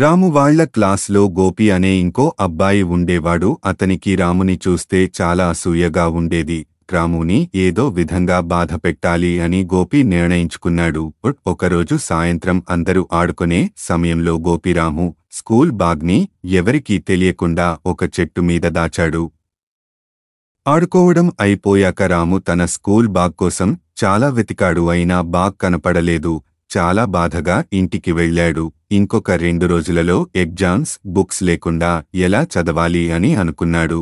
రాము వాళ్ల క్లాస్లో గోపి అనే ఇంకో అబ్బాయి ఉండేవాడు అతనికి రాముని చూస్తే చాలా అసూయగా ఉండేది రాముని ఏదో విధంగా బాధ పెట్టాలి అని గోపి నిర్ణయించుకున్నాడు ఒకరోజు సాయంత్రం అందరూ ఆడుకునే సమయంలో గోపిరాము స్కూల్ బాగ్ని ఎవరికీ తెలియకుండా ఒక చెట్టు మీద దాచాడు ఆడుకోవడం అయిపోయాక రాము తన స్కూల్ బాగ్ కోసం చాలా వెతికాడు అయినా బాగ్ కనపడలేదు చాలా బాధగా ఇంటికి వెళ్లాడు ఇంకొక రెండు రోజులలో ఎగ్జామ్స్ బుక్స్ లేకుండా ఎలా చదవాలి అని అనుకున్నాడు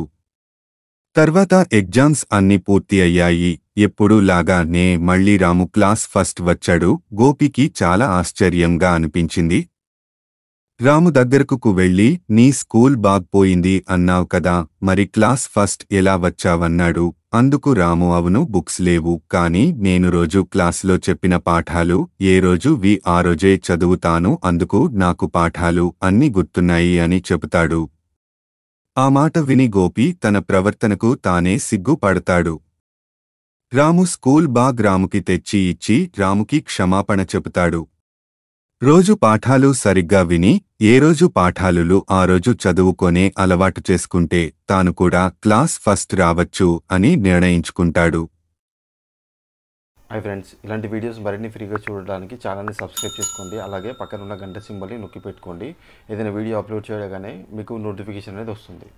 తర్వాత ఎగ్జామ్స్ అన్ని పూర్తి అయ్యాయి నే మళ్లీ రాము క్లాస్ ఫస్ట్ వచ్చాడు గోపికి చాలా ఆశ్చర్యంగా అనిపించింది రాము దగ్గరకు వెళ్ళి నీ స్కూల్ బాగ్పోయింది అన్నావు కదా మరి క్లాస్ ఫస్ట్ ఎలా వచ్చావన్నాడు అందుకు రాము అవును బుక్స్ లేవు కాని నేను రోజు క్లాసులో చెప్పిన పాఠాలు ఏ రోజు వి ఆ రోజే చదువుతాను అందుకు నాకు పాఠాలు అన్ని గుర్తున్నాయి అని చెబుతాడు ఆ మాట విని గోపి తన ప్రవర్తనకు తానే సిగ్గుపడతాడు రాము స్కూల్ బాగ్ రాముకి తెచ్చి ఇచ్చి రాముకి క్షమాపణ చెబుతాడు రోజు పాఠాలు సరిగ్గా విని ఏ రోజు పాఠాలులు ఆ రోజు చదువుకొనే అలవాటు చేసుకుంటే తాను కూడా క్లాస్ ఫస్ట్ రావచ్చు అని నిర్ణయించుకుంటాడు హాయ్ ఫ్రెండ్స్ ఇలాంటి వీడియోస్ మరిన్ని ఫ్రీగా చూడడానికి ఛానల్ని సబ్స్క్రైబ్ చేసుకోండి అలాగే పక్కన ఉన్న గంట సింబల్ని నొక్కి పెట్టుకోండి ఏదైనా వీడియో అప్లోడ్ చేయగానే మీకు నోటిఫికేషన్ అనేది వస్తుంది